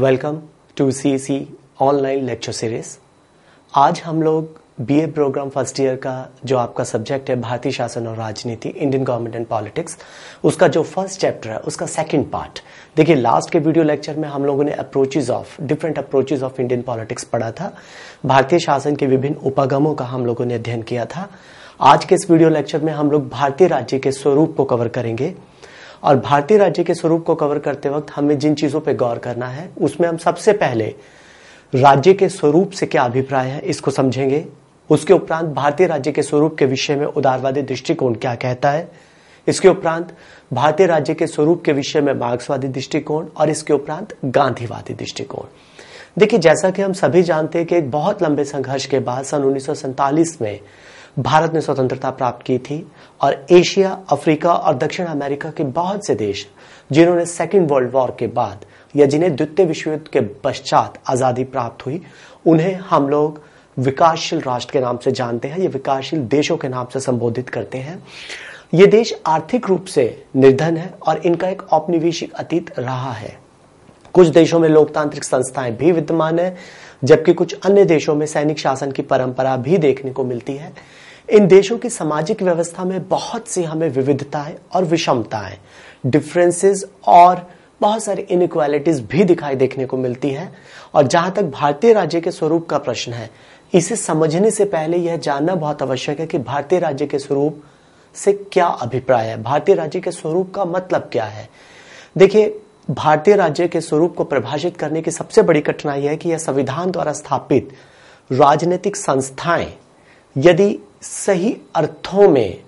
welcome to C C online lecture series आज हम लोग B A programme first year का जो आपका सब्जेक्ट है भारतीय शासन और राजनीति इंडियन गवर्नमेंट एंड पॉलिटिक्स उसका जो फर्स्ट चैप्टर है उसका सेकंड पार्ट देखिए लास्ट के वीडियो लेक्चर में हम लोगों ने approaches of different approaches of Indian politics पढ़ा था भारतीय शासन के विभिन्न उपागमों का हम लोगों ने अध्ययन किया था आज के इस वीडियो लेक्चर में हम लोग भारतीय राज्य के स्वरूप को कवर करेंगे और भारतीय राज्य के स्वरूप को कवर करते वक्त हमें जिन चीजों पर गौर करना है उसमें हम सबसे पहले राज्य के स्वरूप से क्या अभिप्राय है इसको समझेंगे उसके उपरांत भारतीय राज्य के स्वरूप के विषय में उदारवादी दृष्टिकोण क्या कहता है इसके उपरांत भारतीय राज्य के स्वरूप के विषय में मार्क्सवादी दृष्टिकोण और इसके उपरांत गांधीवादी दृष्टिकोण देखिए जैसा कि हम सभी जानते हैं कि एक बहुत लंबे संघर्ष के बाद सन उन्नीस में भारत ने स्वतंत्रता प्राप्त की थी और एशिया अफ्रीका और दक्षिण अमेरिका के बहुत से देश जिन्होंने सेकेंड वर्ल्ड वॉर के बाद या जिन्हें द्वितीय विश्व युद्ध के पश्चात आजादी प्राप्त हुई उन्हें हम लोग विकासशील राष्ट्र के नाम से जानते हैं ये विकासशील देशों के नाम से संबोधित करते हैं ये देश आर्थिक रूप से निर्धन है और इनका एक औपनिवेशिक अतीत रहा है कुछ देशों में लोकतांत्रिक संस्थाएं भी विद्यमान है जबकि कुछ अन्य देशों में सैनिक शासन की परंपरा भी देखने को मिलती है इन देशों की सामाजिक व्यवस्था में बहुत सी हमें विविधताएं और विषमताएं डिफरेंसेस और बहुत सारी इनक्वालिटीज भी दिखाई देखने को मिलती है और जहां तक भारतीय राज्य के स्वरूप का प्रश्न है इसे समझने से पहले यह जानना बहुत आवश्यक है कि भारतीय राज्य के स्वरूप से क्या अभिप्राय है भारतीय राज्य के स्वरूप का मतलब क्या है देखिए भारतीय राज्य के स्वरूप को परिभाषित करने की सबसे बड़ी कठिनाई है कि यह संविधान द्वारा स्थापित राजनीतिक संस्थाएं यदि सही अर्थों में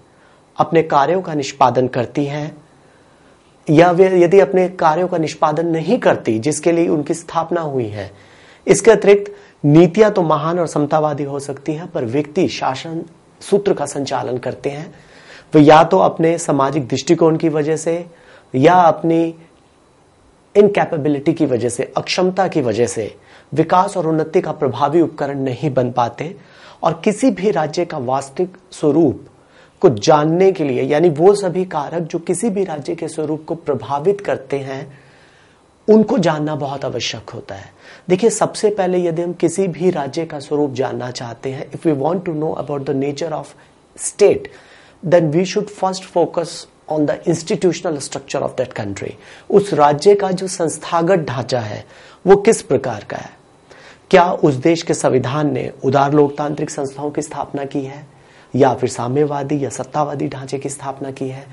अपने कार्यों का निष्पादन करती हैं या वे यदि अपने कार्यों का निष्पादन नहीं करती जिसके लिए उनकी स्थापना हुई है इसके अतिरिक्त नीतियां तो महान और समतावादी हो सकती हैं पर व्यक्ति शासन सूत्र का संचालन करते हैं वे या तो अपने सामाजिक दृष्टिकोण की वजह से या अपनी इनकैपेबिलिटी की वजह से अक्षमता की वजह से विकास और उन्नति का प्रभावी उपकरण नहीं बन पाते और किसी भी राज्य का वास्तविक स्वरूप को जानने के लिए यानी वो सभी कारक जो किसी भी राज्य के स्वरूप को प्रभावित करते हैं उनको जानना बहुत आवश्यक होता है देखिए सबसे पहले यदि हम किसी भी राज्य का स्वरूप जानना चाहते हैं if we want to know about the nature of state then we should first focus on the institutional structure of that country उस राज्य का जो संस्थागत ढांचा है वो किस प्रकार का है क्या उस देश के संविधान ने उदार लोकतांत्रिक संस्थाओं की स्थापना की है या फिर साम्यवादी या सत्तावादी ढांचे की स्थापना की है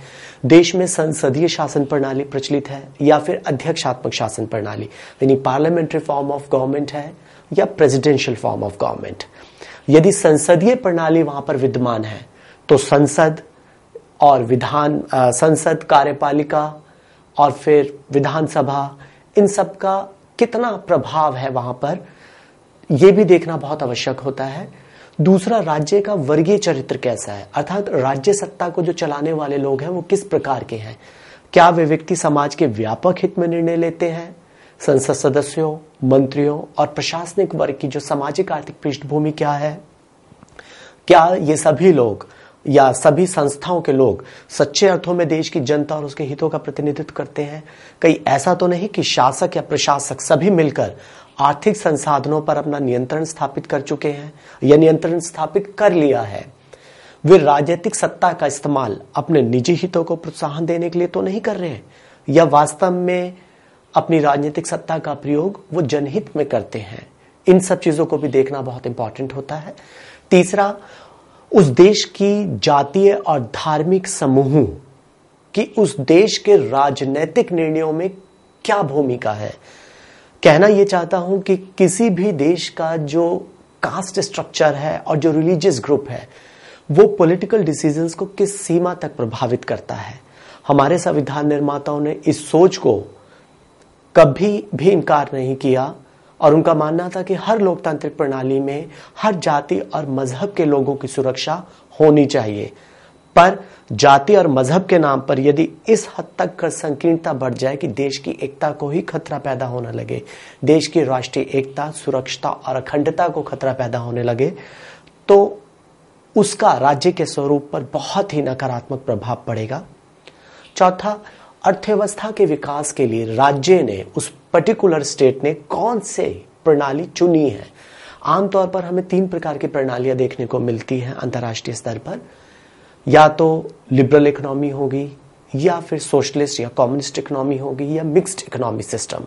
देश में संसदीय शासन प्रणाली प्रचलित है या फिर अध्यक्षात्मक शासन प्रणाली यानी पार्लियामेंट्री फॉर्म ऑफ गवर्नमेंट है या प्रेसिडेंशियल फॉर्म ऑफ गवर्नमेंट यदि संसदीय प्रणाली वहां पर विद्यमान है तो संसद और विधान संसद कार्यपालिका और फिर विधानसभा इन सब का कितना प्रभाव है वहां पर ये भी देखना बहुत आवश्यक होता है दूसरा राज्य का वर्गीय चरित्र कैसा है अर्थात राज्य सत्ता को जो चलाने वाले लोग हैं वो किस प्रकार के हैं क्या वे व्यक्ति समाज के व्यापक हित में निर्णय लेते हैं संसद सदस्यों मंत्रियों और प्रशासनिक वर्ग की जो सामाजिक आर्थिक पृष्ठभूमि क्या है क्या ये सभी लोग या सभी संस्थाओं के लोग सच्चे अर्थों में देश की जनता और उसके हितों का प्रतिनिधित्व करते हैं कई ऐसा तो नहीं कि शासक या प्रशासक सभी मिलकर आर्थिक संसाधनों पर अपना नियंत्रण स्थापित कर चुके हैं या नियंत्रण स्थापित कर लिया है वे राजनीतिक सत्ता का इस्तेमाल अपने निजी हितों को प्रोत्साहन देने के लिए तो नहीं कर रहे हैं या वास्तव में अपनी राजनीतिक सत्ता का प्रयोग वो जनहित में करते हैं इन सब चीजों को भी देखना बहुत इंपॉर्टेंट होता है तीसरा उस देश की जातीय और धार्मिक समूह की उस देश के राजनीतिक निर्णयों में क्या भूमिका है कहना यह चाहता हूं कि किसी भी देश का जो कास्ट स्ट्रक्चर है और जो रिलीजियस ग्रुप है वो पॉलिटिकल डिसीजंस को किस सीमा तक प्रभावित करता है हमारे संविधान निर्माताओं ने इस सोच को कभी भी इनकार नहीं किया और उनका मानना था कि हर लोकतांत्रिक प्रणाली में हर जाति और मजहब के लोगों की सुरक्षा होनी चाहिए पर जाति और मजहब के नाम पर यदि इस हद तक संकीर्णता बढ़ जाए कि देश की एकता को ही खतरा पैदा होने लगे देश की राष्ट्रीय एकता सुरक्षा और अखंडता को खतरा पैदा होने लगे तो उसका राज्य के स्वरूप पर बहुत ही नकारात्मक प्रभाव पड़ेगा चौथा अर्थव्यवस्था के विकास के लिए राज्य ने उस पर्टिकुलर स्टेट ने कौन से प्रणाली चुनी है आमतौर पर हमें तीन प्रकार की प्रणालियां देखने को मिलती हैं अंतर्राष्ट्रीय स्तर पर या तो लिबरल इकोनॉमी होगी या फिर सोशलिस्ट या कम्युनिस्ट इकोनॉमी होगी या मिक्स्ड इकोनॉमी सिस्टम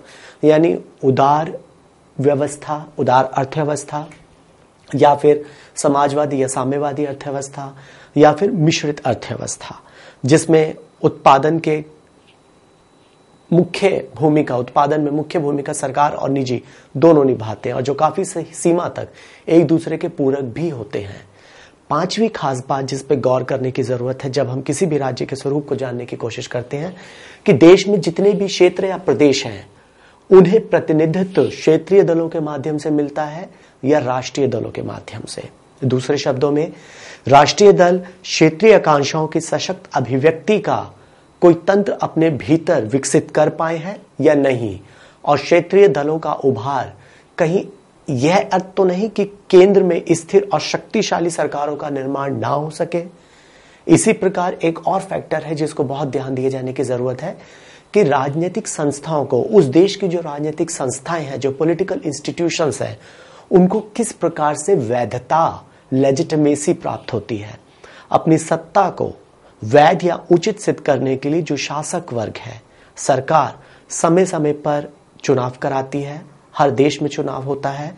यानी उदार व्यवस्था उदार अर्थव्यवस्था या फिर समाजवादी या साम्यवादी अर्थव्यवस्था या फिर मिश्रित अर्थव्यवस्था जिसमें उत्पादन के मुख्य भूमिका उत्पादन में मुख्य भूमिका सरकार और निजी दोनों निभाते हैं और जो काफी सीमा तक एक दूसरे के पूरक भी होते हैं पांचवी खास बात जिस पे गौर करने की जरूरत है जब हम किसी भी राज्य के स्वरूप को जानने की कोशिश करते हैं कि देश में जितने भी क्षेत्र या प्रदेश हैं उन्हें प्रतिनिधित्व क्षेत्रीय दलों के माध्यम से मिलता है या राष्ट्रीय दलों के माध्यम से दूसरे शब्दों में राष्ट्रीय दल क्षेत्रीय आकांक्षाओं की सशक्त अभिव्यक्ति का कोई तंत्र अपने भीतर विकसित कर पाए हैं या नहीं और क्षेत्रीय दलों का उभार कहीं यह अर्थ तो नहीं कि केंद्र में स्थिर और शक्तिशाली सरकारों का निर्माण ना हो सके इसी प्रकार एक और फैक्टर है जिसको बहुत ध्यान दिए जाने की जरूरत है कि राजनीतिक संस्थाओं को उस देश की जो राजनीतिक संस्थाएं हैं जो पॉलिटिकल इंस्टीट्यूशंस हैं उनको किस प्रकार से वैधता लेजिटमेसी प्राप्त होती है अपनी सत्ता को वैध या उचित सिद्ध करने के लिए जो शासक वर्ग है सरकार समय समय पर चुनाव कराती है हर देश में चुनाव होता है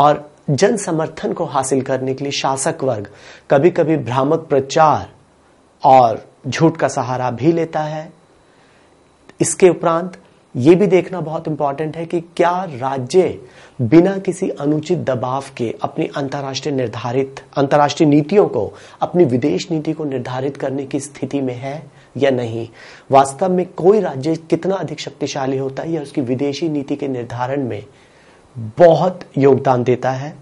और जन समर्थन को हासिल करने के लिए शासक वर्ग कभी कभी भ्रामक प्रचार और झूठ का सहारा भी लेता है इसके उपरांत ये भी देखना बहुत इंपॉर्टेंट है कि क्या राज्य बिना किसी अनुचित दबाव के अपनी अंतर्राष्ट्रीय निर्धारित अंतर्राष्ट्रीय नीतियों को अपनी विदेश नीति को निर्धारित करने की स्थिति में है या नहीं वास्तव में कोई राज्य कितना अधिक शक्तिशाली होता है या उसकी विदेशी नीति के निर्धारण में बहुत योगदान देता है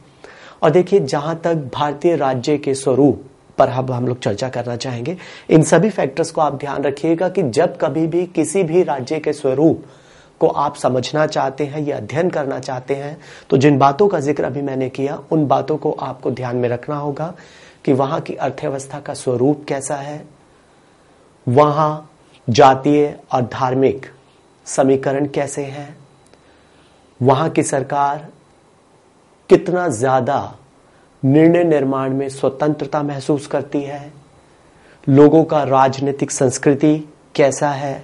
और देखिए जहां तक भारतीय राज्य के स्वरूप पर हम हम लोग चर्चा करना चाहेंगे इन सभी फैक्टर्स को आप ध्यान रखिएगा कि जब कभी भी किसी भी राज्य के स्वरूप को आप समझना चाहते हैं या अध्ययन करना चाहते हैं तो जिन बातों का जिक्र अभी मैंने किया उन बातों को आपको ध्यान में रखना होगा कि वहां की अर्थव्यवस्था का स्वरूप कैसा है वहां जातीय और धार्मिक समीकरण कैसे हैं वहां की सरकार कितना ज्यादा निर्णय निर्माण में स्वतंत्रता महसूस करती है लोगों का राजनीतिक संस्कृति कैसा है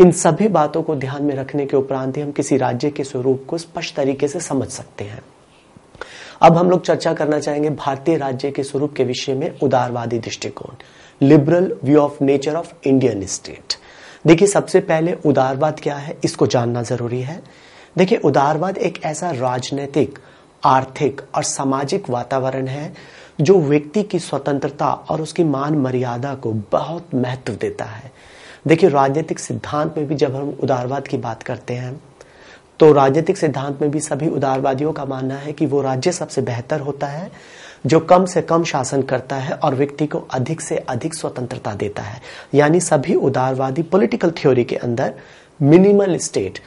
इन सभी बातों को ध्यान में रखने के उपरांत ही हम किसी राज्य के स्वरूप को स्पष्ट तरीके से समझ सकते हैं अब हम लोग चर्चा करना चाहेंगे भारतीय राज्य के स्वरूप के विषय में उदारवादी दृष्टिकोण liberal view of nature of Indian state देखिए सबसे पहले उदारवाद क्या है इसको जानना जरूरी है देखिए उदारवाद एक ऐसा राजनीतिक आर्थिक और सामाजिक वातावरण है जो व्यक्ति की स्वतंत्रता और उसकी मान मर्यादा को बहुत महत्व देता है देखिए राजनीतिक सिद्धांत में भी जब हम उदारवाद की बात करते हैं तो राजनीतिक सिद्धांत में भी सभी उदारवादियों का मानना है कि वो राज्य सबसे बेहतर होता है जो कम से कम शासन करता है और व्यक्ति को अधिक से अधिक स्वतंत्रता देता है यानी सभी उदारवादी पॉलिटिकल थ्योरी के अंदर मिनिमल स्टेट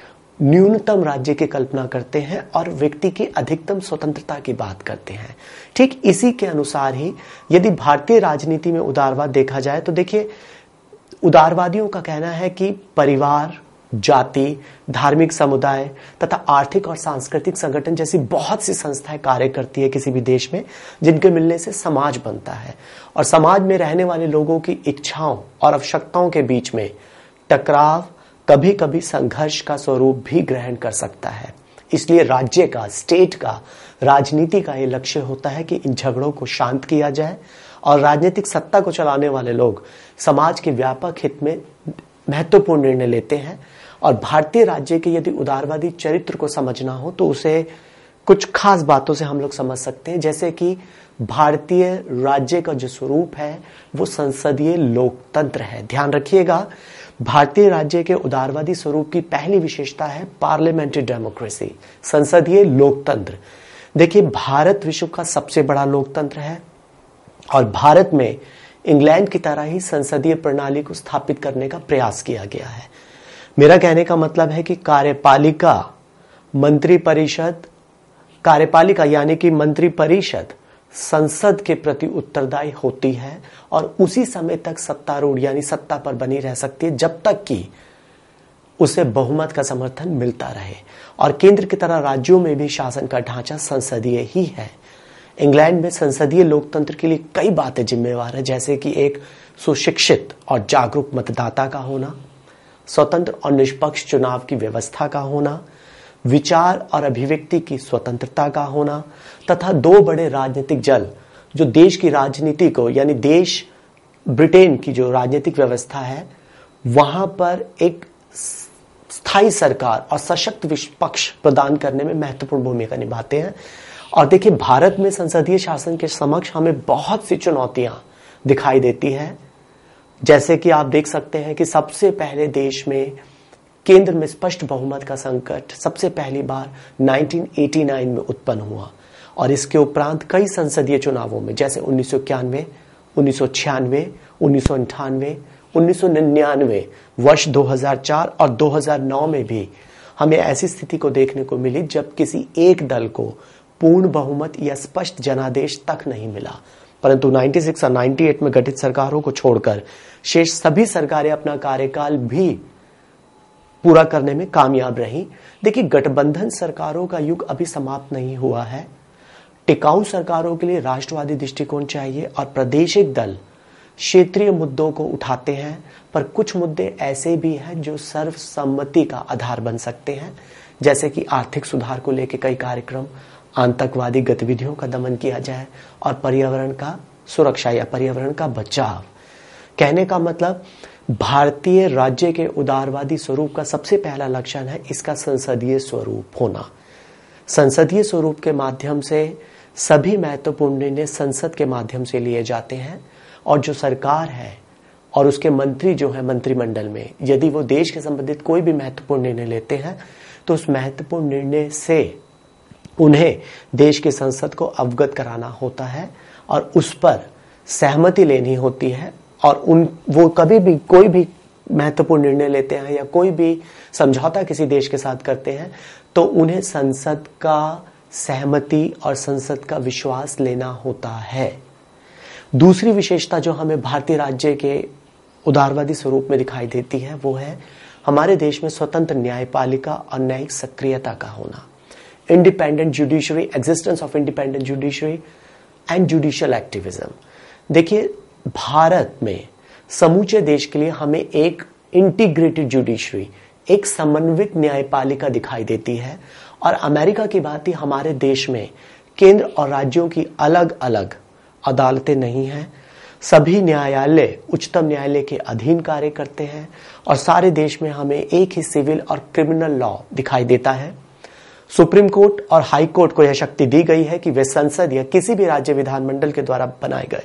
न्यूनतम राज्य की कल्पना करते हैं और व्यक्ति की अधिकतम स्वतंत्रता की बात करते हैं ठीक इसी के अनुसार ही यदि भारतीय राजनीति में उदारवाद देखा जाए तो देखिए उदारवादियों का कहना है कि परिवार जाति धार्मिक समुदाय तथा आर्थिक और सांस्कृतिक संगठन जैसी बहुत सी संस्थाएं कार्य करती है किसी भी देश में जिनके मिलने से समाज बनता है और समाज में रहने वाले लोगों की इच्छाओं और आवश्यकताओं के बीच में टकराव कभी कभी संघर्ष का स्वरूप भी ग्रहण कर सकता है इसलिए राज्य का स्टेट का राजनीति का ये लक्ष्य होता है कि इन झगड़ों को शांत किया जाए और राजनीतिक सत्ता को चलाने वाले लोग समाज के व्यापक हित में महत्वपूर्ण निर्णय लेते हैं और भारतीय राज्य के यदि उदारवादी चरित्र को समझना हो तो उसे कुछ खास बातों से हम लोग समझ सकते हैं जैसे कि भारतीय राज्य का जो स्वरूप है वो संसदीय लोकतंत्र है ध्यान रखिएगा भारतीय राज्य के उदारवादी स्वरूप की पहली विशेषता है पार्लियामेंट्री डेमोक्रेसी संसदीय लोकतंत्र देखिए भारत विश्व का सबसे बड़ा लोकतंत्र है और भारत में इंग्लैंड की तरह ही संसदीय प्रणाली को स्थापित करने का प्रयास किया गया है मेरा कहने का मतलब है कि कार्यपालिका मंत्रिपरिषद कार्यपालिका यानी कि मंत्रिपरिषद संसद के प्रति उत्तरदायी होती है और उसी समय तक सत्तारूढ़ यानी सत्ता पर बनी रह सकती है जब तक कि उसे बहुमत का समर्थन मिलता रहे और केंद्र की तरह राज्यों में भी शासन का ढांचा संसदीय ही है इंग्लैंड में संसदीय लोकतंत्र के लिए कई बातें जिम्मेवार है जैसे कि एक सुशिक्षित और जागरूक मतदाता का होना स्वतंत्र और निष्पक्ष चुनाव की व्यवस्था का होना विचार और अभिव्यक्ति की स्वतंत्रता का होना तथा दो बड़े राजनीतिक जल जो देश की राजनीति को यानी देश ब्रिटेन की जो राजनीतिक व्यवस्था है वहां पर एक स्थायी सरकार और सशक्त विपक्ष प्रदान करने में महत्वपूर्ण भूमिका निभाते हैं और देखिए भारत में संसदीय शासन के समक्ष हमें बहुत सी चुनौतियां दिखाई देती हैं जैसे कि आप देख सकते हैं कि सबसे पहले देश में केंद्र में स्पष्ट बहुमत का संकट सबसे पहली बार 1989 में उत्पन्न हुआ और इसके उपरांत कई संसदीय चुनावों में जैसे उन्नीस सौ इक्यानवे उन्नीस सौ छियानवे उन्नीस सौ अंठानवे उन्नीस सौ निन्यानवे वर्ष 2004 और 2009 में भी हमें ऐसी स्थिति को देखने को मिली जब किसी एक दल को पूर्ण बहुमत या स्पष्ट जनादेश तक नहीं मिला परंतु 96 और 98 में गठित सरकारों को छोड़कर शेष सभी सरकारें अपना कार्यकाल भी पूरा करने में कामयाब रही देखिए गठबंधन सरकारों का युग अभी समाप्त नहीं हुआ है टिकाऊ सरकारों के लिए राष्ट्रवादी दृष्टिकोण चाहिए और प्रादेशिक दल क्षेत्रीय मुद्दों को उठाते हैं पर कुछ मुद्दे ऐसे भी हैं जो सर्वसम्मति का आधार बन सकते हैं जैसे कि आर्थिक सुधार को लेकर कई कार्यक्रम आतंकवादी गतिविधियों का दमन किया जाए और पर्यावरण का सुरक्षा या पर्यावरण का बचाव कहने का मतलब भारतीय राज्य के उदारवादी स्वरूप का सबसे पहला लक्षण है इसका संसदीय स्वरूप होना संसदीय स्वरूप के माध्यम से सभी महत्वपूर्ण निर्णय संसद के माध्यम से लिए जाते हैं और जो सरकार है और उसके मंत्री जो है मंत्रिमंडल में यदि वो देश के संबंधित कोई भी महत्वपूर्ण निर्णय लेते हैं तो उस महत्वपूर्ण निर्णय से उन्हें देश की संसद को अवगत कराना होता है और उस पर सहमति लेनी होती है और उन वो कभी भी कोई भी महत्वपूर्ण निर्णय लेते हैं या कोई भी समझौता किसी देश के साथ करते हैं तो उन्हें संसद का सहमति और संसद का विश्वास लेना होता है दूसरी विशेषता जो हमें भारतीय राज्य के उदारवादी स्वरूप में दिखाई देती है वो है हमारे देश में स्वतंत्र न्यायपालिका और न्यायिक सक्रियता का होना independent judiciary existence of independent judiciary and judicial activism देखिए भारत में समूचे देश के लिए हमें एक इंटीग्रेटेड जुडिशरी एक समन्वित न्यायपालिका दिखाई देती है और अमेरिका की बात ही हमारे देश में केंद्र और राज्यों की अलग अलग अदालतें नहीं हैं सभी न्यायालय उच्चतम न्यायालय के अधीन कार्य करते हैं और सारे देश में हमें एक ही सिविल और क्रिमिनल लॉ दिखाई देता है सुप्रीम कोर्ट और हाई कोर्ट को यह शक्ति दी गई है कि वे संसद या किसी भी राज्य विधानमंडल के द्वारा बनाए गए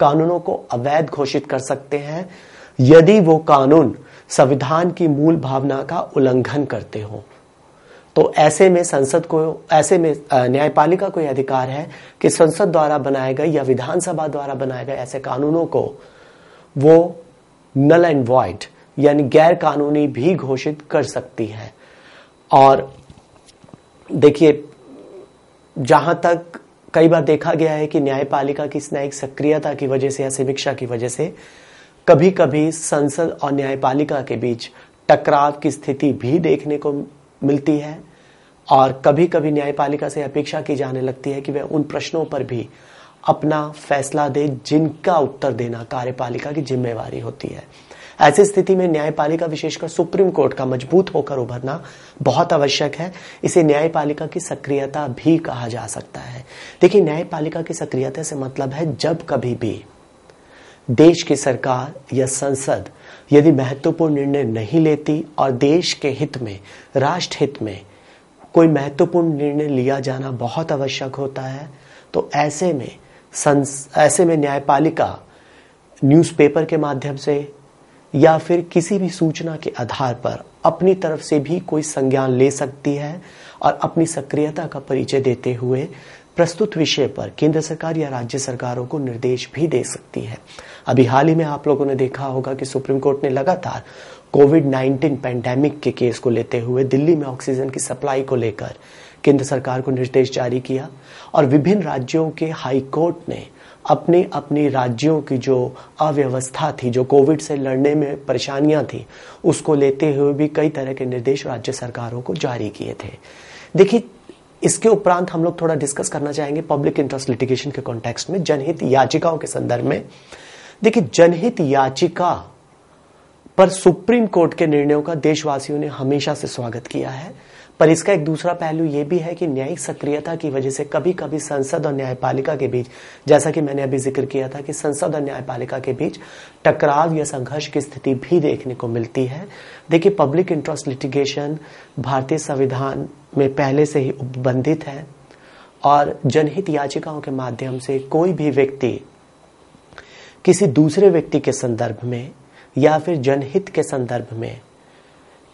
कानूनों को अवैध घोषित कर सकते हैं यदि वो कानून संविधान की मूल भावना का उल्लंघन करते हो तो ऐसे में संसद को ऐसे में न्यायपालिका को यह अधिकार है कि संसद द्वारा बनाए गए या विधानसभा द्वारा बनाए गए ऐसे कानूनों को वो नल एंड वॉइड यानी गैर कानूनी भी घोषित कर सकती है और देखिए जहां तक कई बार देखा गया है कि न्यायपालिका की न्यायिक सक्रियता की वजह से या समीक्षा की वजह से कभी कभी संसद और न्यायपालिका के बीच टकराव की स्थिति भी देखने को मिलती है और कभी कभी न्यायपालिका से अपेक्षा की जाने लगती है कि वह उन प्रश्नों पर भी अपना फैसला दे जिनका उत्तर देना कार्यपालिका की जिम्मेवारी होती है ऐसी स्थिति में न्यायपालिका विशेषकर सुप्रीम कोर्ट का मजबूत होकर उभरना बहुत आवश्यक है इसे न्यायपालिका की सक्रियता भी कहा जा सकता है देखिए न्यायपालिका की सक्रियता से मतलब है जब कभी भी देश की सरकार या संसद यदि महत्वपूर्ण निर्णय नहीं लेती और देश के हित में राष्ट्र हित में कोई महत्वपूर्ण निर्णय लिया जाना बहुत आवश्यक होता है तो ऐसे में संस ऐसे में न्यायपालिका न्यूज़पेपर के माध्यम से या फिर किसी भी सूचना के आधार पर अपनी तरफ से भी कोई संज्ञान ले सकती है और अपनी सक्रियता का परिचय देते हुए प्रस्तुत विषय पर केंद्र सरकार या राज्य सरकारों को निर्देश भी दे सकती है अभी हाल ही में आप लोगों ने देखा होगा कि सुप्रीम कोर्ट ने लगातार कोविड 19 पैंडेमिक के केस को लेते हुए दिल्ली में ऑक्सीजन की सप्लाई को लेकर केंद्र सरकार को निर्देश जारी किया और विभिन्न राज्यों के हाई कोर्ट ने अपने अपने राज्यों की जो अव्यवस्था थी जो कोविड से लड़ने में परेशानियां थी उसको लेते हुए भी कई तरह के निर्देश राज्य सरकारों को जारी किए थे देखिए इसके उपरांत हम लोग थोड़ा डिस्कस करना चाहेंगे पब्लिक इंटरेस्ट लिटिगेशन के कॉन्टेक्स्ट में जनहित याचिकाओं के संदर्भ में देखिए जनहित याचिका पर सुप्रीम कोर्ट के निर्णयों का देशवासियों ने हमेशा से स्वागत किया है पर इसका एक दूसरा पहलू यह भी है कि न्यायिक सक्रियता की वजह से कभी कभी संसद और न्यायपालिका के बीच जैसा कि मैंने अभी जिक्र किया था कि संसद और न्यायपालिका के बीच टकराव या संघर्ष की स्थिति भी देखने को मिलती है देखिए पब्लिक इंटरेस्ट लिटिगेशन भारतीय संविधान में पहले से ही उपबंधित है और जनहित याचिकाओं के माध्यम से कोई भी व्यक्ति किसी दूसरे व्यक्ति के संदर्भ में या फिर जनहित के संदर्भ में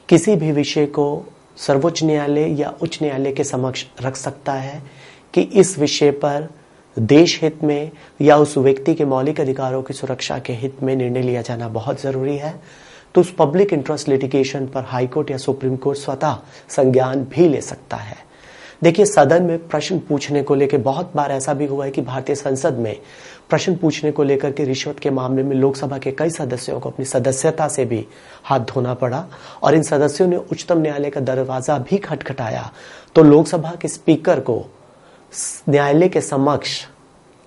किसी भी विषय को सर्वोच्च न्यायालय या उच्च न्यायालय के समक्ष रख सकता है कि इस विषय पर देश हित में या उस व्यक्ति के मौलिक अधिकारों की सुरक्षा के हित में निर्णय लिया जाना बहुत जरूरी है तो उस पब्लिक इंटरेस्ट लिटिगेशन पर हाईकोर्ट या सुप्रीम कोर्ट स्वतः संज्ञान भी ले सकता है देखिए सदन में प्रश्न पूछने को लेकर बहुत बार ऐसा भी हुआ है कि भारतीय संसद में प्रश्न पूछने को लेकर के रिश्वत के मामले में लोकसभा के कई सदस्यों को अपनी सदस्यता से भी हाथ धोना पड़ा और इन सदस्यों ने उच्चतम न्यायालय का दरवाजा भी खटखटाया तो लोकसभा के स्पीकर को न्यायालय के समक्ष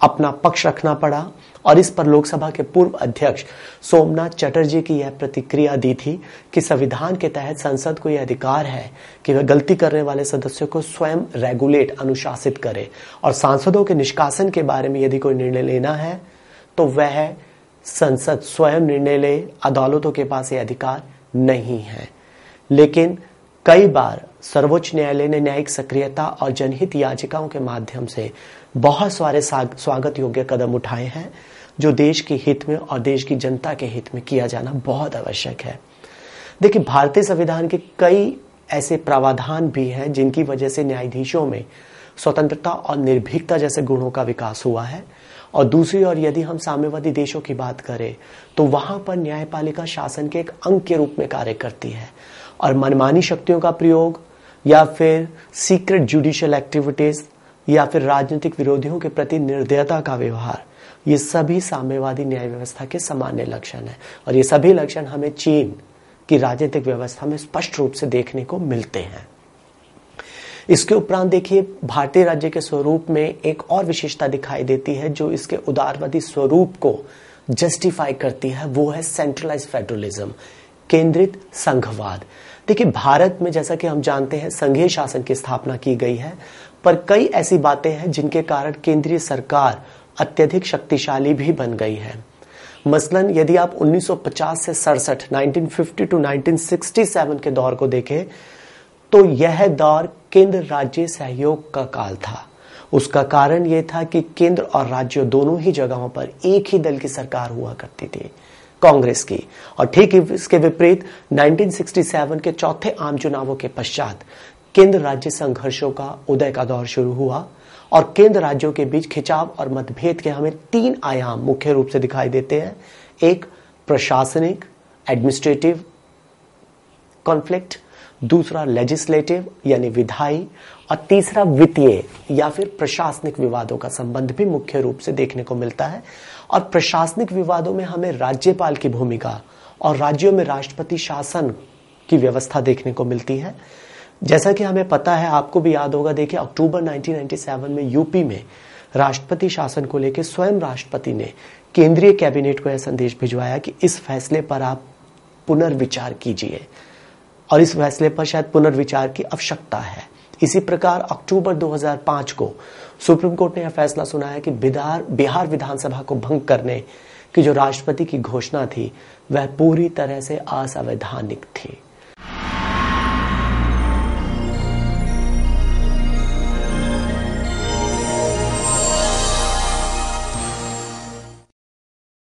अपना पक्ष रखना पड़ा और इस पर लोकसभा के पूर्व अध्यक्ष सोमनाथ चटर्जी की यह प्रतिक्रिया दी थी कि संविधान के तहत संसद को यह अधिकार है कि वह गलती करने वाले सदस्यों को स्वयं रेगुलेट अनुशासित करे और सांसदों के निष्कासन के बारे में यदि कोई निर्णय लेना है तो वह संसद स्वयं निर्णय ले अदालतों के पास यह अधिकार नहीं है लेकिन कई बार सर्वोच्च न्यायालय ने न्यायिक सक्रियता और जनहित याचिकाओं के माध्यम से बहुत सारे स्वागत योग्य कदम उठाए हैं जो देश के हित में और देश की जनता के हित में किया जाना बहुत आवश्यक है देखिए भारतीय संविधान के कई ऐसे प्रावधान भी हैं जिनकी वजह से न्यायाधीशों में स्वतंत्रता और निर्भीकता जैसे गुणों का विकास हुआ है और दूसरी ओर यदि हम साम्यवादी देशों की बात करें तो वहां पर न्यायपालिका शासन के एक अंग के रूप में कार्य करती है और मनमानी शक्तियों का प्रयोग या फिर सीक्रेट जुडिशियल एक्टिविटीज या फिर राजनीतिक विरोधियों के प्रति निर्दयता का व्यवहार ये सभी साम्यवादी न्याय व्यवस्था के सामान्य लक्षण है और ये सभी लक्षण हमें चीन की राजनीतिक व्यवस्था में स्पष्ट रूप से देखने को मिलते हैं इसके उपरांत देखिए भारतीय राज्य के स्वरूप में एक और विशेषता दिखाई देती है जो इसके उदारवादी स्वरूप को जस्टिफाई करती है वो है सेंट्रलाइज फेडरलिज्म केंद्रित संघवाद देखिए भारत में जैसा कि हम जानते हैं संघीय शासन की स्थापना की गई है पर कई ऐसी बातें हैं जिनके कारण केंद्रीय सरकार अत्यधिक शक्तिशाली भी बन गई है मसलन यदि आप 1950 से सड़सठ 1950 टू 1967 के दौर को देखें तो यह दौर केंद्र राज्य सहयोग का काल था उसका कारण यह था कि केंद्र और राज्य दोनों ही जगहों पर एक ही दल की सरकार हुआ करती थी कांग्रेस की और ठीक इसके विपरीत 1967 के चौथे आम चुनावों के पश्चात केंद्र राज्य संघर्षों का उदय का दौर शुरू हुआ और केंद्र राज्यों के बीच खिंचाव और मतभेद के हमें तीन आयाम मुख्य रूप से दिखाई देते हैं एक प्रशासनिक एडमिनिस्ट्रेटिव कॉन्फ्लिक्ट दूसरा लेजिस्लेटिव यानी विधायी और तीसरा वित्तीय या फिर प्रशासनिक विवादों का संबंध भी मुख्य रूप से देखने को मिलता है और प्रशासनिक विवादों में हमें राज्यपाल की भूमिका और राज्यों में राष्ट्रपति शासन की व्यवस्था देखने को मिलती है जैसा कि हमें पता है आपको भी याद होगा देखिए अक्टूबर 1997 में यूपी में राष्ट्रपति शासन को लेकर स्वयं राष्ट्रपति ने केंद्रीय कैबिनेट को यह संदेश भिजवाया कि इस फैसले पर आप पुनर्विचार कीजिए और इस फैसले पर शायद पुनर्विचार की आवश्यकता है इसी प्रकार अक्टूबर 2005 को सुप्रीम कोर्ट ने यह फैसला सुनाया कि बिहार बिहार विधानसभा को भंग करने की जो राष्ट्रपति की घोषणा थी वह पूरी तरह से असंवैधानिक थी